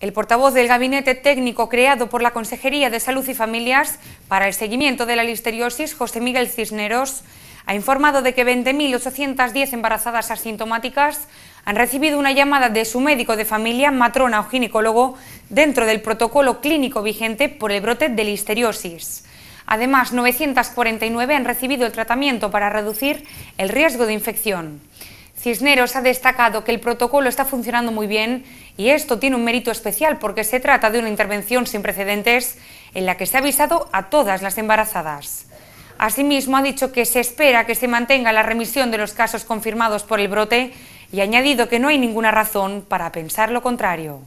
El portavoz del Gabinete Técnico creado por la Consejería de Salud y Familias para el seguimiento de la listeriosis, José Miguel Cisneros, ha informado de que 20.810 embarazadas asintomáticas han recibido una llamada de su médico de familia, matrona o ginecólogo dentro del protocolo clínico vigente por el brote de listeriosis. Además, 949 han recibido el tratamiento para reducir el riesgo de infección. Cisneros ha destacado que el protocolo está funcionando muy bien y esto tiene un mérito especial porque se trata de una intervención sin precedentes en la que se ha avisado a todas las embarazadas. Asimismo, ha dicho que se espera que se mantenga la remisión de los casos confirmados por el brote y ha añadido que no hay ninguna razón para pensar lo contrario.